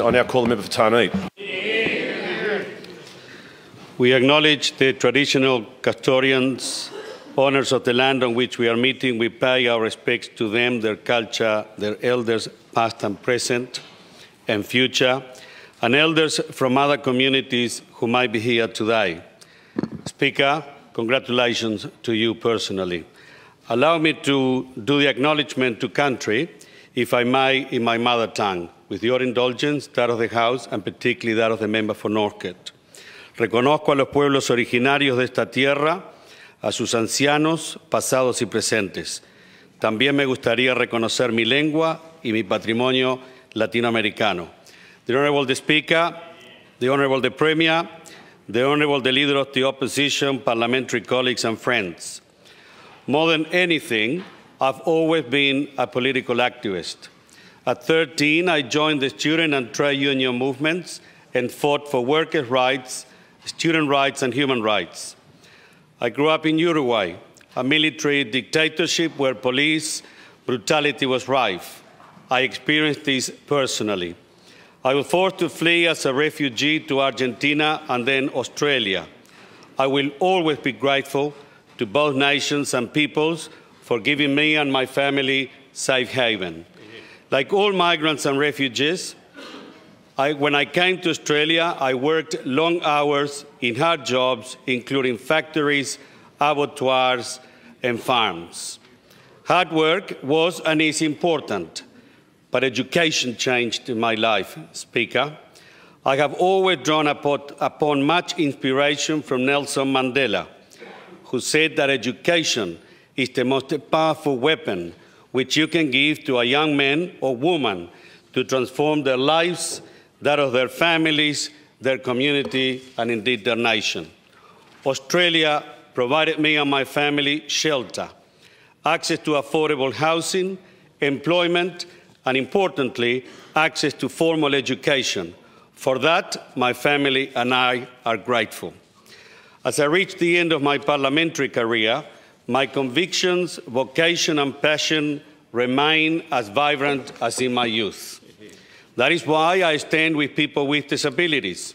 I now call the member for Tarnee. We acknowledge the traditional custodians, owners of the land on which we are meeting. We pay our respects to them, their culture, their elders, past and present and future, and elders from other communities who might be here today. Speaker, congratulations to you personally. Allow me to do the acknowledgement to country, if I may, in my mother tongue. With your indulgence, that of the House and particularly that of the member for Northcote. Reconozco a los pueblos originarios de esta tierra, a sus ancianos, pasados y presentes. También me gustaría reconocer mi lengua y mi patrimonio latinoamericano. The Honorable the Speaker, the Honorable the Premier, the Honorable the Leader of the Opposition, parliamentary colleagues and friends. More than anything, I've always been a political activist. At 13, I joined the student and trade union movements and fought for workers' rights, student rights, and human rights. I grew up in Uruguay, a military dictatorship where police brutality was rife. I experienced this personally. I was forced to flee as a refugee to Argentina and then Australia. I will always be grateful to both nations and peoples for giving me and my family safe haven. Like all migrants and refugees, I, when I came to Australia, I worked long hours in hard jobs, including factories, abattoirs, and farms. Hard work was and is important, but education changed my life, Speaker. I have always drawn upon much inspiration from Nelson Mandela, who said that education is the most powerful weapon which you can give to a young man or woman to transform their lives, that of their families, their community, and indeed their nation. Australia provided me and my family shelter, access to affordable housing, employment, and importantly, access to formal education. For that, my family and I are grateful. As I reach the end of my parliamentary career, my convictions, vocation, and passion remain as vibrant as in my youth. That is why I stand with people with disabilities,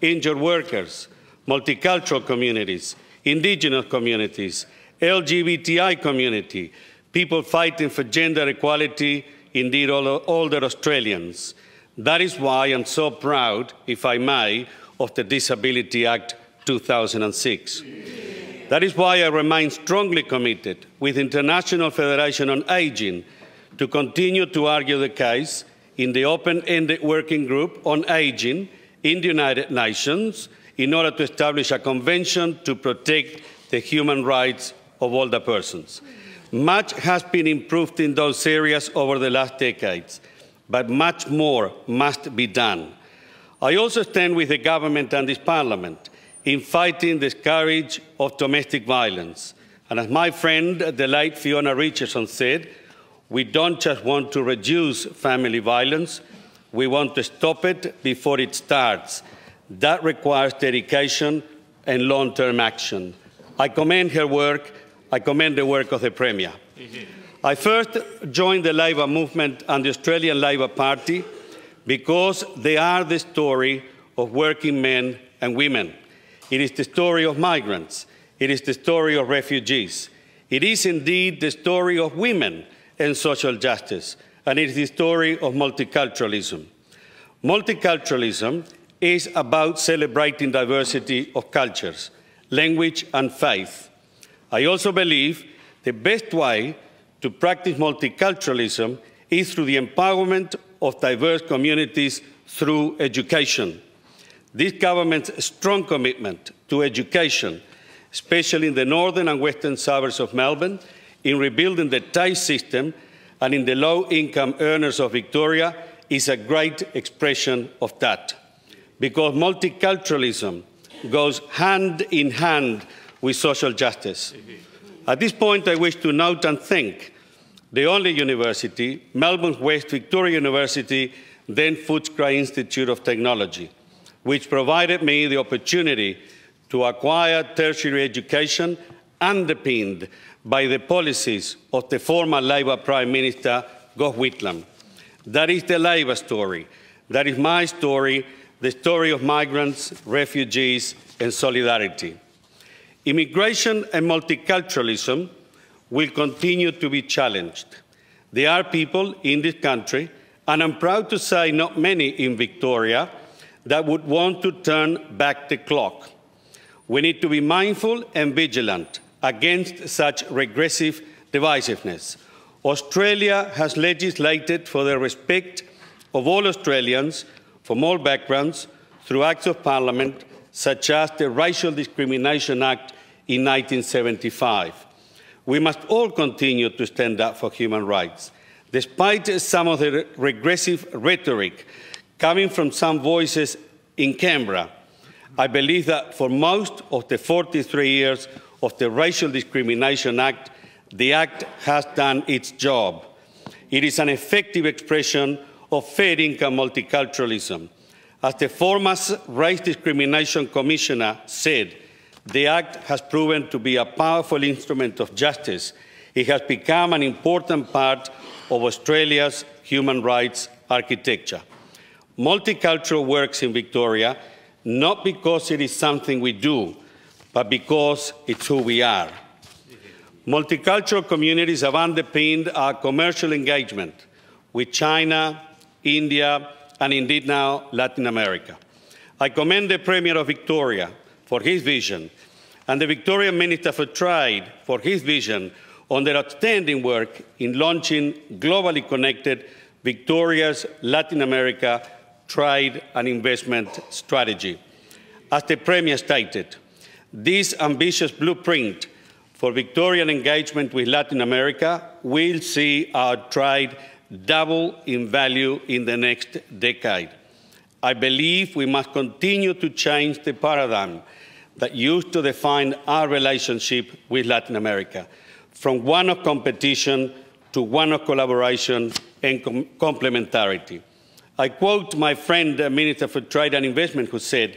injured workers, multicultural communities, indigenous communities, LGBTI community, people fighting for gender equality, indeed all older Australians. That is why I'm so proud, if I may, of the Disability Act 2006. That is why I remain strongly committed with International Federation on Aging to continue to argue the case in the open-ended working group on aging in the United Nations in order to establish a convention to protect the human rights of older persons. Much has been improved in those areas over the last decades, but much more must be done. I also stand with the government and this parliament in fighting the scourge of domestic violence. And as my friend, the late Fiona Richardson said, we don't just want to reduce family violence, we want to stop it before it starts. That requires dedication and long-term action. I commend her work. I commend the work of the Premier. I first joined the Labour movement and the Australian Labour Party because they are the story of working men and women it is the story of migrants. It is the story of refugees. It is indeed the story of women and social justice, and it is the story of multiculturalism. Multiculturalism is about celebrating diversity of cultures, language, and faith. I also believe the best way to practice multiculturalism is through the empowerment of diverse communities through education. This government's strong commitment to education, especially in the northern and western suburbs of Melbourne, in rebuilding the TAFE system and in the low-income earners of Victoria is a great expression of that. Because multiculturalism goes hand in hand with social justice. At this point, I wish to note and thank the only university, Melbourne West Victoria University, then Footscray Institute of Technology, which provided me the opportunity to acquire tertiary education underpinned by the policies of the former Labour Prime Minister, Gough Whitlam. That is the Labour story. That is my story, the story of migrants, refugees, and solidarity. Immigration and multiculturalism will continue to be challenged. There are people in this country, and I'm proud to say not many in Victoria, that would want to turn back the clock. We need to be mindful and vigilant against such regressive divisiveness. Australia has legislated for the respect of all Australians from all backgrounds through acts of parliament, such as the Racial Discrimination Act in 1975. We must all continue to stand up for human rights. Despite some of the regressive rhetoric coming from some voices in Canberra, I believe that for most of the 43 years of the Racial Discrimination Act, the Act has done its job. It is an effective expression of fair income multiculturalism. As the former Race Discrimination Commissioner said, the Act has proven to be a powerful instrument of justice. It has become an important part of Australia's human rights architecture. Multicultural works in Victoria, not because it is something we do, but because it's who we are. Multicultural communities have underpinned our commercial engagement with China, India, and indeed now Latin America. I commend the Premier of Victoria for his vision and the Victorian Minister for Trade for his vision on their outstanding work in launching globally connected Victoria's Latin America trade and investment strategy. As the Premier stated, this ambitious blueprint for Victorian engagement with Latin America will see our trade double in value in the next decade. I believe we must continue to change the paradigm that used to define our relationship with Latin America, from one of competition to one of collaboration and com complementarity. I quote my friend, uh, Minister for Trade and Investment, who said,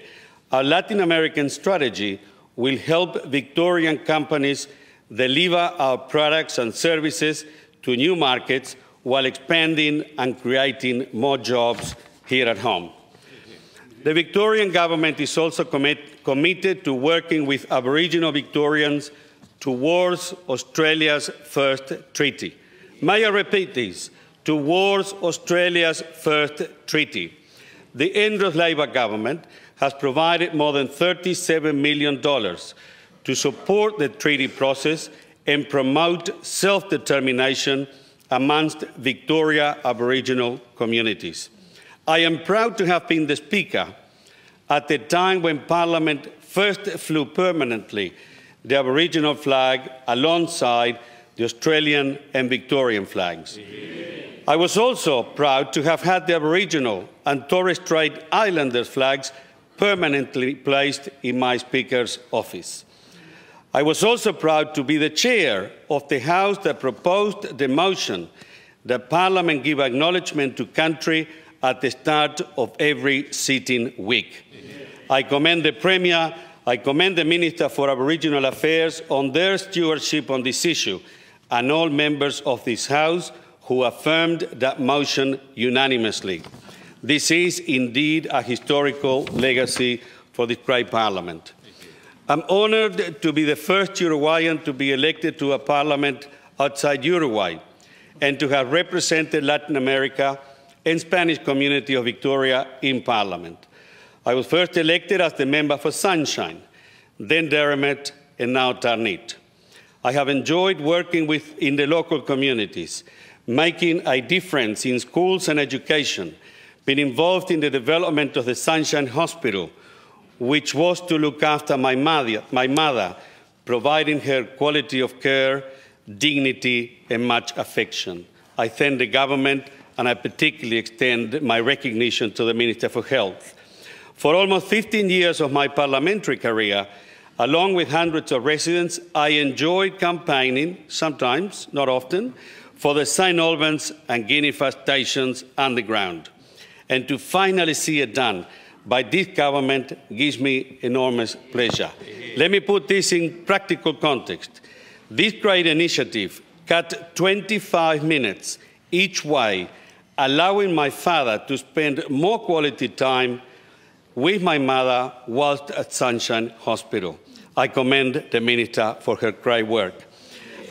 Our Latin American strategy will help Victorian companies deliver our products and services to new markets while expanding and creating more jobs here at home. The Victorian government is also commit committed to working with Aboriginal Victorians towards Australia's first treaty. May I repeat this? towards Australia's first treaty. The Andrews Labor government has provided more than $37 million to support the treaty process and promote self-determination amongst Victoria Aboriginal communities. I am proud to have been the Speaker at the time when Parliament first flew permanently the Aboriginal flag alongside the Australian and Victorian flags. Yeah. I was also proud to have had the Aboriginal and Torres Strait Islander flags permanently placed in my Speaker's office. I was also proud to be the chair of the House that proposed the motion that Parliament give acknowledgement to country at the start of every sitting week. I commend the Premier, I commend the Minister for Aboriginal Affairs on their stewardship on this issue and all members of this House who affirmed that motion unanimously. This is indeed a historical legacy for this great parliament. I'm honored to be the first Uruguayan to be elected to a parliament outside Uruguay and to have represented Latin America and Spanish community of Victoria in parliament. I was first elected as the member for Sunshine, then Derrimut, and now Tarnit. I have enjoyed working with, in the local communities making a difference in schools and education, been involved in the development of the Sunshine Hospital, which was to look after my mother, my mother providing her quality of care, dignity, and much affection. I thank the government, and I particularly extend my recognition to the Minister for Health. For almost 15 years of my parliamentary career, along with hundreds of residents, I enjoyed campaigning, sometimes, not often, for the St. Albans and Guinea stations underground. And to finally see it done by this government gives me enormous pleasure. Let me put this in practical context. This great initiative cut 25 minutes each way, allowing my father to spend more quality time with my mother whilst at Sunshine Hospital. I commend the Minister for her great work.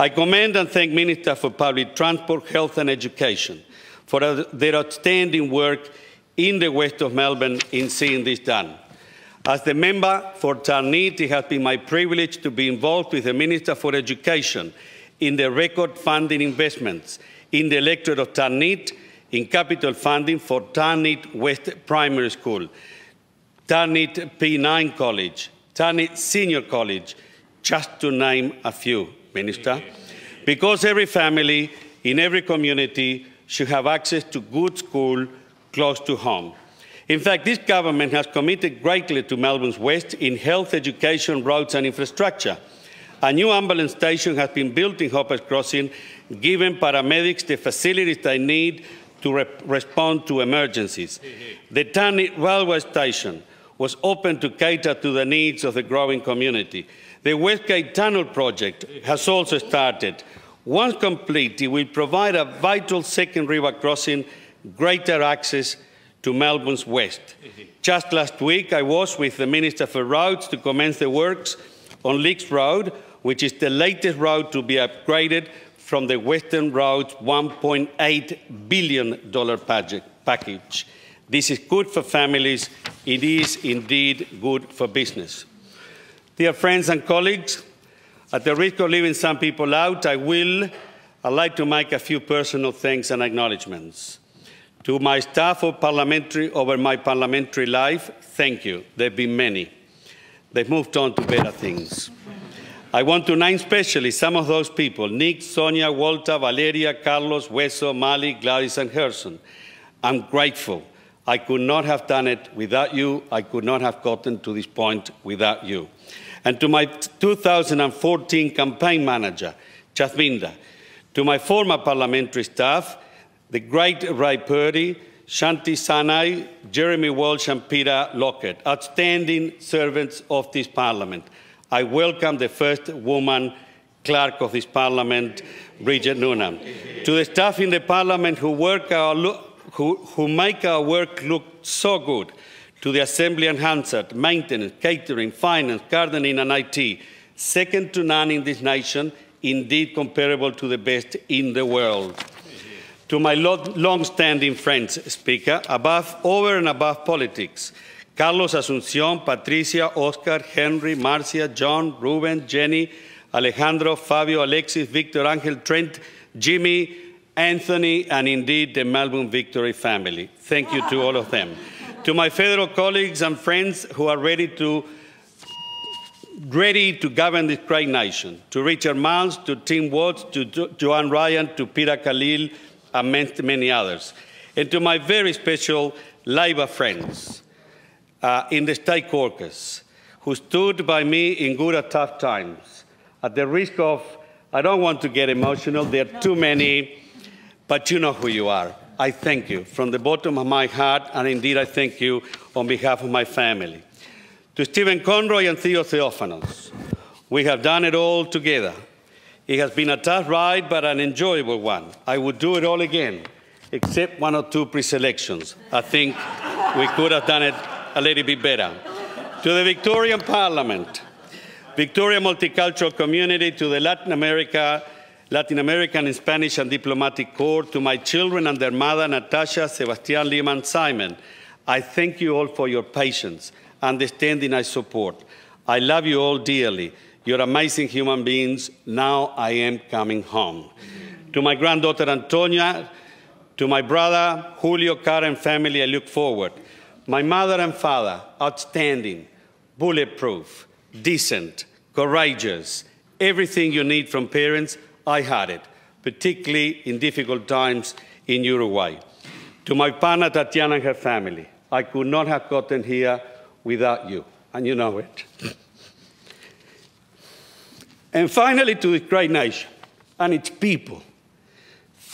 I commend and thank Minister for Public Transport, Health and Education for their outstanding work in the west of Melbourne in seeing this done. As the member for Tarnit, it has been my privilege to be involved with the Minister for Education in the record funding investments in the electorate of Tarnit in capital funding for Tarnit West Primary School, Tarnit P9 College, Tarnit Senior College, just to name a few. Minister, because every family in every community should have access to good school close to home. In fact, this government has committed greatly to Melbourne's West in health, education, roads and infrastructure. A new ambulance station has been built in Hoppers Crossing, giving paramedics the facilities they need to re respond to emergencies. The Tanit railway station was opened to cater to the needs of the growing community. The Westgate Tunnel project has also started. Once complete, it will provide a vital second river crossing, greater access to Melbourne's west. Just last week, I was with the Minister for Roads to commence the works on Leed's Road, which is the latest road to be upgraded from the Western Roads $1.8 billion package. This is good for families. It is indeed good for business. Dear friends and colleagues, at the risk of leaving some people out, I will I'd like to make a few personal thanks and acknowledgements. To my staff of parliamentary, over my parliamentary life, thank you. There have been many. They've moved on to better things. I want to name especially some of those people, Nick, Sonia, Walter, Valeria, Carlos, Hueso, Mali, Gladys, and Herson. I'm grateful. I could not have done it without you. I could not have gotten to this point without you and to my 2014 campaign manager, Chathminda, to my former parliamentary staff, the great Ray Purdy, Shanti Sanai, Jeremy Walsh and Peter Lockett, outstanding servants of this parliament. I welcome the first woman clerk of this parliament, Bridget Noonan. to the staff in the parliament who, work our who, who make our work look so good, to the assembly and Hansard, maintenance, catering, finance, gardening, and IT, second to none in this nation, indeed comparable to the best in the world. To my long-standing friends, Speaker, above, over and above politics, Carlos Asuncion, Patricia, Oscar, Henry, Marcia, John, Ruben, Jenny, Alejandro, Fabio, Alexis, Victor, Angel, Trent, Jimmy, Anthony, and indeed the Melbourne Victory family. Thank you to all of them to my federal colleagues and friends who are ready to ready to govern this great nation, to Richard Miles, to Tim Watts, to Joanne Ryan, to Peter Khalil, and many others. And to my very special Labour friends uh, in the state caucus, who stood by me in good and tough times, at the risk of, I don't want to get emotional, there are too many, but you know who you are. I thank you from the bottom of my heart, and indeed I thank you on behalf of my family. To Stephen Conroy and Theo Theophanos, we have done it all together. It has been a tough ride, but an enjoyable one. I would do it all again, except one or two pre-selections. I think we could have done it a little bit better. To the Victorian Parliament, Victoria Multicultural Community, to the Latin America Latin American and Spanish and Diplomatic Corps, to my children and their mother, Natasha, Sebastian, Liam, and Simon. I thank you all for your patience, understanding, and support. I love you all dearly. You're amazing human beings. Now I am coming home. Mm -hmm. To my granddaughter, Antonia, to my brother, Julio, Karen, family, I look forward. My mother and father, outstanding, bulletproof, decent, courageous, everything you need from parents I had it, particularly in difficult times in Uruguay. To my partner, Tatiana, and her family, I could not have gotten here without you, and you know it. and finally, to this great nation and its people,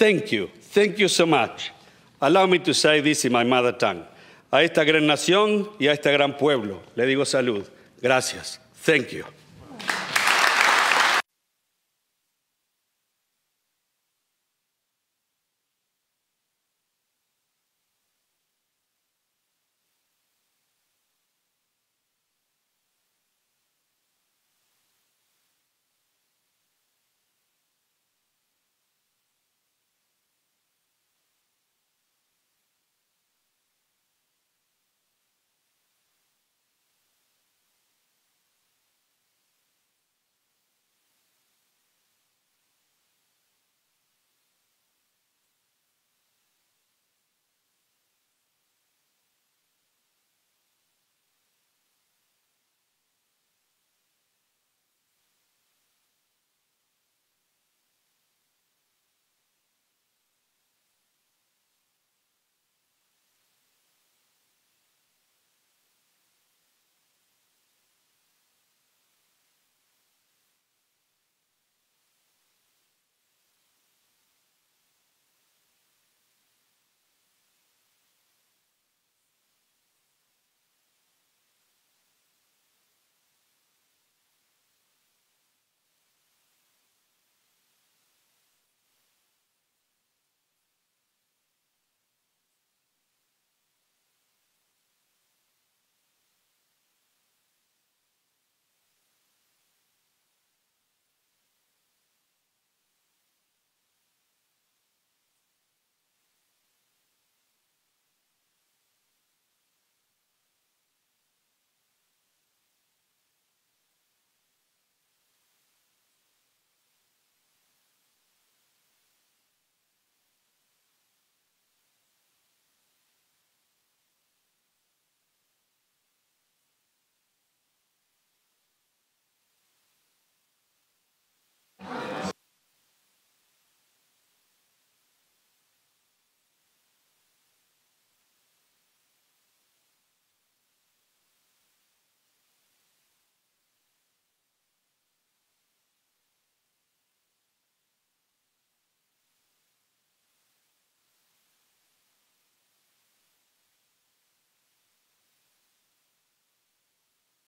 thank you, thank you so much. Allow me to say this in my mother tongue. A esta gran nación y a este gran pueblo, le digo salud. Gracias. Thank you.